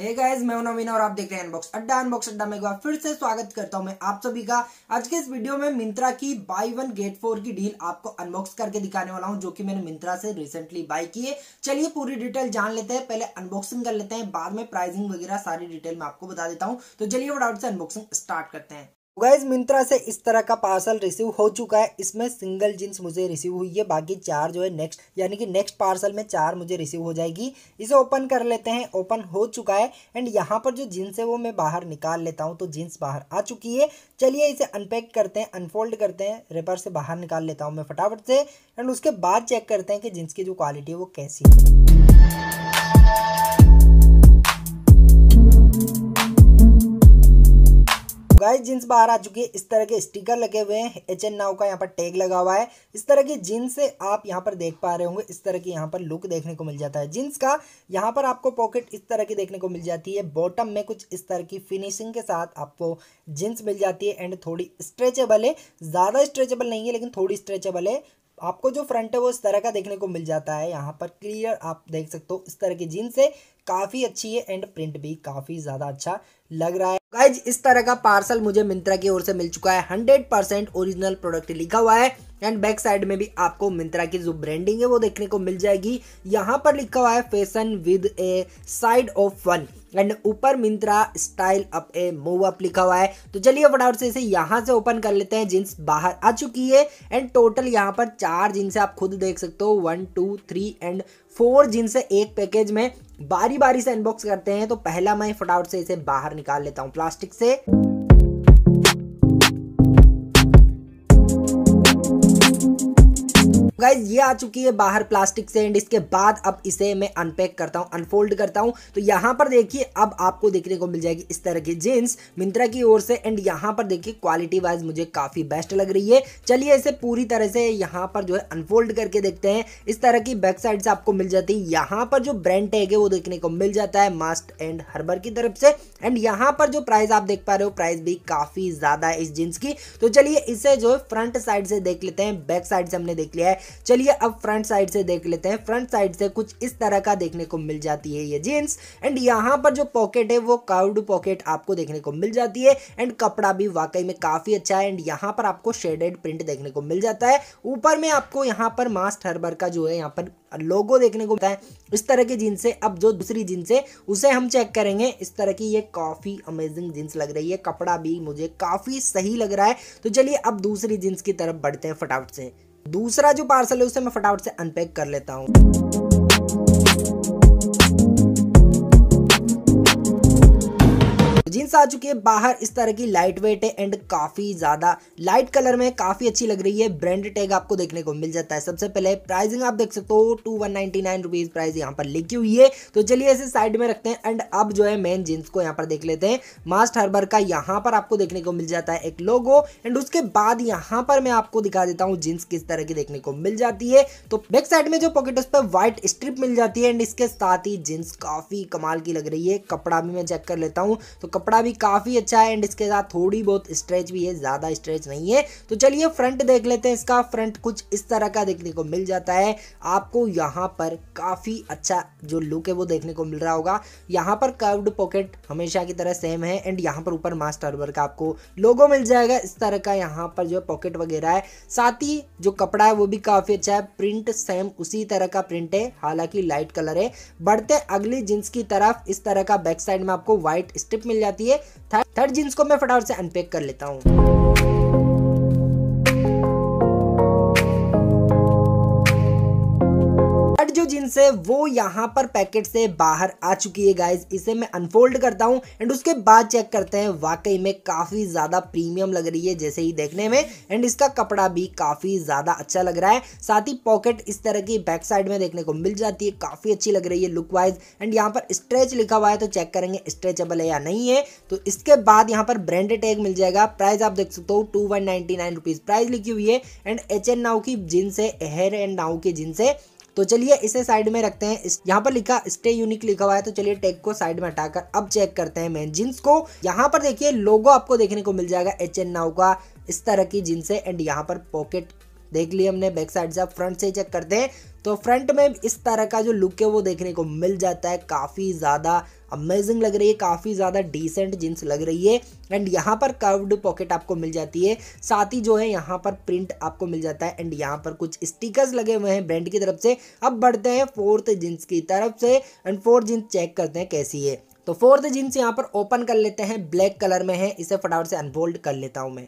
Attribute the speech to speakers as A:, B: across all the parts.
A: है गाइज मैं नवीन और आप देख रहे हैं अनबॉक्स अड्डा अनबॉक्स अड्डा में फिर से स्वागत करता हूं मैं आप सभी का आज के इस वीडियो में मिंत्रा की बाई वन गेट फोर की डील आपको अनबॉक्स करके दिखाने वाला हूं जो कि मैंने मिंत्रा से रिसेंटली बाई की है चलिए पूरी डिटेल जान लेते हैं पहले अनबॉक्सिंग कर लेते हैं बाद में प्राइसिंग वगैरह सारी डिटेल मैं आपको बता देता हूँ तो चलिए वो डाउट से अनबॉक्सिंग स्टार्ट करते हैं गाइज मिंत्रा से इस तरह का पार्सल रिसीव हो चुका है इसमें सिंगल जींस मुझे रिसीव हुई है बाकी चार जो है नेक्स्ट यानी कि नेक्स्ट पार्सल में चार मुझे रिसीव हो जाएगी इसे ओपन कर लेते हैं ओपन हो चुका है एंड यहाँ पर जो जीन्स है वो मैं बाहर निकाल लेता हूँ तो जीन्स बाहर आ चुकी है चलिए इसे अनपैक करते हैं अनफोल्ड करते हैं रेपर से बाहर निकाल लेता हूँ मैं फटाफट से एंड उसके बाद चेक करते हैं कि जीन्स की जो क्वालिटी है वो कैसी है गाइस जींस बाहर आ चुकी है इस तरह के स्टिकर लगे हुए हैं एच एन नाव का यहाँ पर टैग लगा हुआ है इस तरह की जीन्स से आप यहाँ पर देख पा रहे होंगे इस तरह की यहाँ पर लुक देखने को मिल जाता है जींस का यहाँ पर आपको पॉकेट इस तरह की देखने को मिल जाती है बॉटम में कुछ इस तरह की फिनिशिंग के साथ आपको जीन्स मिल जाती है एंड थोड़ी स्ट्रेचेबल है ज़्यादा स्ट्रेचेबल नहीं है लेकिन थोड़ी स्ट्रेचेबल है आपको जो फ्रंट है वो इस तरह का देखने को मिल जाता है यहाँ पर क्लियर आप देख सकते हो इस तरह की जीन्स है काफ़ी अच्छी है एंड प्रिंट भी काफ़ी ज़्यादा अच्छा लग रहा है गाइज इस तरह का पार्सल मुझे मिंत्रा की ओर से मिल चुका है हंड्रेड परसेंट ओरिजिनल प्रोडक्ट लिखा हुआ है एंड बैक साइड में भी आपको मिंत्रा की जो ब्रांडिंग है वो देखने को मिल जाएगी यहाँ पर लिखा हुआ है fashion with a side of fun and ऊपर Myntra style up a move up लिखा हुआ है तो चलिए फटाफट से इसे यहाँ से ओपन कर लेते हैं जींस बाहर आ चुकी है एंड टोटल यहाँ पर चार जींस आप खुद देख सकते हो one two three and four जिनसे एक पैकेज में बारी बारी से अनबॉक्स करते हैं तो पहला मैं फटाफट से इसे बाहर निकाल लेता हूँ प्लास्टिक से गाइज ये आ चुकी है बाहर प्लास्टिक से एंड इसके बाद अब इसे मैं अनपैक करता हूँ अनफोल्ड करता हूँ तो यहाँ पर देखिए अब आपको देखने को मिल जाएगी इस तरह की जीन्स मिंत्रा की ओर से एंड यहाँ पर देखिए क्वालिटी वाइज मुझे काफ़ी बेस्ट लग रही है चलिए इसे पूरी तरह से यहाँ पर जो है अनफोल्ड करके देखते हैं इस तरह की बैक साइड से आपको मिल जाती है यहाँ पर जो ब्रांड टैग है वो देखने को मिल जाता है मास्ट एंड हर्बर की तरफ से एंड यहाँ पर जो प्राइस आप देख पा रहे हो प्राइस भी काफ़ी ज़्यादा है इस जीन्स की तो चलिए इसे जो है फ्रंट साइड से देख लेते हैं बैक साइड से हमने देख लिया है चलिए अब फ्रंट साइड से देख लेते हैं फ्रंट साइड से कुछ इस तरह का देखने को मिल जाती है ये जीन्स एंड यहाँ पर जो पॉकेट है वो काउड पॉकेट आपको देखने को मिल जाती है एंड कपड़ा भी वाकई में काफ़ी अच्छा है एंड यहाँ पर आपको शेडेड प्रिंट देखने को मिल जाता है ऊपर में आपको यहाँ पर मास्ट हर्बर का जो है यहाँ पर लोगो देखने को मिलता है इस तरह की जीन्स है अब जो दूसरी जीन्स है उसे हम चेक करेंगे इस तरह की ये काफ़ी अमेजिंग जीन्स लग रही है कपड़ा भी मुझे काफ़ी सही लग रहा है तो चलिए अब दूसरी जीन्स की तरफ बढ़ते हैं फटाफट से दूसरा जो पार्सल है उसे मैं फटाफट से अनपैक कर लेता हूँ जींस आ चुकी है बाहर इस तरह की लाइट वेट है एंड काफी ज्यादा लाइट कलर में काफी अच्छी लग रही है ब्रांड टैग आपको देखने को मिल जाता है सबसे पहले प्राइसिंग आप देख सकते हो two one ninety nine rupees price यहाँ पर लिखी हुई है तो चलिए इसे साइड में रखते हैं एंड अब जो है मेन जींस को यहाँ पर देख लेते हैं मास्ट हर्बर का यहाँ पर आपको देखने को मिल जाता है एक लोगो एंड उसके बाद यहाँ पर मैं आपको दिखा देता हूँ जींस किस तरह की देखने को मिल जाती है तो बैक साइड में जो पॉकेट उस पर व्हाइट स्ट्रिप मिल जाती है एंड इसके साथ ही जींस काफी कमाल की लग रही है कपड़ा भी मैं चेक कर लेता हूँ तो कपड़ा भी काफ़ी अच्छा है एंड इसके साथ थोड़ी बहुत स्ट्रेच भी है ज़्यादा स्ट्रेच नहीं है तो चलिए फ्रंट देख लेते हैं इसका फ्रंट कुछ इस तरह का देखने को मिल जाता है आपको यहाँ पर काफ़ी अच्छा जो लुक है वो देखने को मिल रहा होगा यहाँ पर कर्व्ड पॉकेट हमेशा की तरह सेम है एंड यहाँ पर ऊपर मास्टर वर्क आपको लोगो मिल जाएगा इस तरह का यहाँ पर जो पॉकेट वगैरह है साथ ही जो कपड़ा है वो भी काफ़ी अच्छा है प्रिंट सेम उसी तरह का प्रिंट है हालांकि लाइट कलर है बढ़ते अगली जींस की तरफ इस तरह का बैक साइड में आपको व्हाइट स्ट्रिप मिल जाएगा जाती है थर्ड जींस को मैं फटाफट से अनपैक कर लेता हूँ जींस है वो यहाँ पर पैकेट से बाहर आ चुकी है गाइज इसे मैं अनफोल्ड करता हूँ एंड उसके बाद चेक करते हैं वाकई में काफ़ी ज़्यादा प्रीमियम लग रही है जैसे ही देखने में एंड इसका कपड़ा भी काफ़ी ज़्यादा अच्छा लग रहा है साथ ही पॉकेट इस तरह की बैक साइड में देखने को मिल जाती है काफ़ी अच्छी लग रही है लुक वाइज एंड यहाँ पर स्ट्रेच लिखा हुआ है तो चेक करेंगे स्ट्रेचेबल है या नहीं है तो इसके बाद यहाँ पर ब्रांडेड टैग मिल जाएगा प्राइस आप देख सकते हो two one ninety nine rupees price लिखी हुई है एंड एच एन नाउ की जिन से हेयर एंड नाउ की जिन से तो चलिए इसे साइड में रखते हैं यहाँ पर लिखा स्टे यूनिक लिखा हुआ है तो चलिए टैग को साइड में हटाकर अब चेक करते हैं मेन जींस को यहाँ पर देखिए लोगो आपको देखने को मिल जाएगा एच एन नाउ का इस तरह की जींस है एंड यहाँ पर पॉकेट देख लिए हमने बैक साइड से फ्रंट से चेक करते हैं तो फ्रंट में इस तरह का जो लुक है वो देखने को मिल जाता है काफ़ी ज़्यादा अमेजिंग लग रही है काफ़ी ज़्यादा डिसेंट जींस लग रही है एंड यहाँ पर कर्व्ड पॉकेट आपको मिल जाती है साथ ही जो है यहाँ पर प्रिंट आपको मिल जाता है एंड यहाँ पर कुछ स्टिकर्स लगे हुए हैं ब्रांड की तरफ से अब बढ़ते हैं फोर्थ जींस की तरफ से एंड फोर्थ जींस चेक करते हैं कैसी है तो फोर्थ जींस यहाँ पर ओपन कर लेते हैं ब्लैक कलर में है इसे फटाफट से अनफोल्ड कर लेता हूँ मैं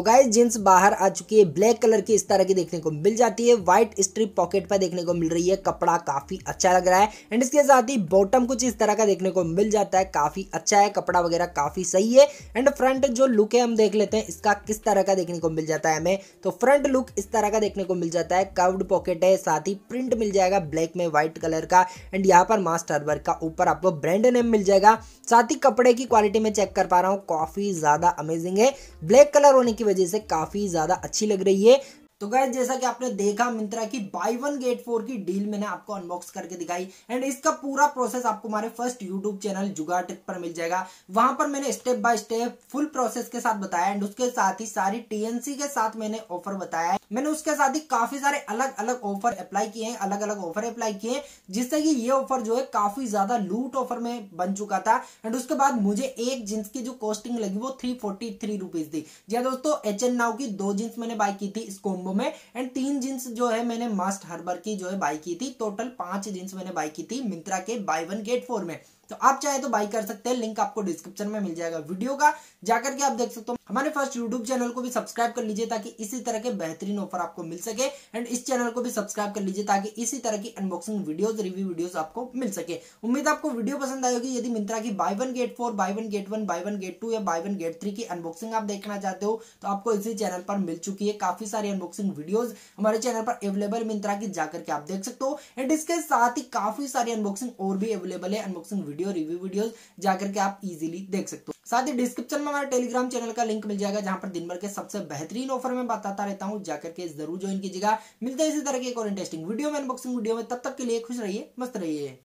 A: तो गाइज जींस बाहर आ चुकी है ब्लैक कलर की इस तरह की देखने को मिल जाती है व्हाइट स्ट्रिप पॉकेट पर देखने को मिल रही है कपड़ा काफी अच्छा लग रहा है एंड इसके साथ ही बॉटम कुछ इस तरह का देखने को मिल जाता है काफी अच्छा है कपड़ा वगैरह काफी सही है एंड फ्रंट जो लुक है हम देख लेते हैं इसका किस तरह का देखने को मिल जाता है हमें तो फ्रंट लुक इस तरह का देखने को मिल जाता है कर्व्ड पॉकेट है साथ ही प्रिंट मिल जाएगा ब्लैक में व्हाइट कलर का एंड यहाँ पर मास्टर वर्क का ऊपर आपको ब्रांड नेम मिल जाएगा साथ ही कपड़े की क्वालिटी में चेक कर पा रहा हूँ काफी ज्यादा अमेजिंग है ब्लैक कलर होने की वजह से काफ़ी ज़्यादा अच्छी लग रही है तो गाय जैसा कि आपने देखा मिंत्रा की बाई वन गेट फोर की डील मैंने आपको अनबॉक्स करके दिखाई एंड इसका पूरा प्रोसेस आपको हमारे first YouTube channel Jugaad trick पर मिल जाएगा वहां पर मैंने step by step full process के साथ बताया एंड उसके साथ ही सारी टीएनसी के साथ मैंने ऑफर बताया मैंने उसके साथ ही काफी सारे अलग अलग ऑफर अप्लाई किए हैं अलग अलग ऑफर अप्लाई किए हैं जिससे कि ये ऑफर जो है काफी ज्यादा लूट ऑफर में बन चुका था एंड उसके बाद मुझे एक जींस की जो कॉस्टिंग लगी वो थ्री फोर्टी थ्री रुपीज थी जी दोस्तों एच एन नाउ की दो जींस मैंने बाई की थी इस कॉम्बो में एंड तीन जींस जो है मैंने मस्ट हर्बर की जो है बाई की थी टोटल पांच जींस मैंने बाय की थी मिंत्रा के बाय वन गेट फोर में तो आप चाहे तो बाई कर सकते हैं लिंक आपको डिस्क्रिप्शन में मिल जाएगा वीडियो का जाकर के आप देख सकते हो हमारे फर्स्ट यूट्यूब चैनल को भी सब्सक्राइब कर लीजिए ताकि इसी तरह के बेहतरीन ऑफर आपको मिल सके एंड इस चैनल को भी सब्सक्राइब कर लीजिए ताकि इसी तरह की अनबॉक्सिंग वीडियोस रिव्यू वीडियोस आपको मिल सके उम्मीद आपको वीडियो पसंद आई होगी यदि मिंत्रा की buy one get four buy one get one buy one get two या बाय वन गेट थ्री की अनबॉक्सिंग आप देखना चाहते हो तो आपको इसी चैनल पर मिल चुकी है काफी सारी अनबॉक्सिंग वीडियोज हमारे चैनल पर अवेलेबल मिंत्रा की जाकर के आप देख सकते हो एंड इसके साथ ही काफी सारी अनबॉक्सिंग और भी अवेलेबल है अनबॉक्सिंग वीडियो रिव्यू वीडियोज जाकर के आप इजिली देख सकते हो साथ ही डिस्क्रिप्शन में हमारे टेलीग्राम चैनल का लिंक मिल जाएगा जहां पर दिन भर के सबसे बेहतरीन ऑफर में बताता रहता हूं जाकर के जरूर ज्वाइन कीजिएगा मिलते हैं इसी तरह की एक और इंटरेस्टिंग वीडियो में अनबॉक्सिंग वीडियो में तब तक के लिए खुश रहिए मस्त रहिए